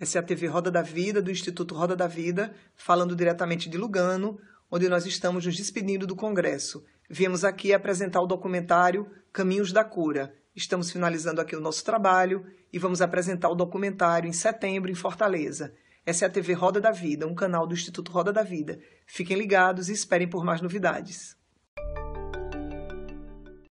Essa é a TV Roda da Vida, do Instituto Roda da Vida, falando diretamente de Lugano, onde nós estamos nos despedindo do Congresso. Viemos aqui apresentar o documentário Caminhos da Cura. Estamos finalizando aqui o nosso trabalho e vamos apresentar o documentário em setembro em Fortaleza. Essa é a TV Roda da Vida, um canal do Instituto Roda da Vida. Fiquem ligados e esperem por mais novidades.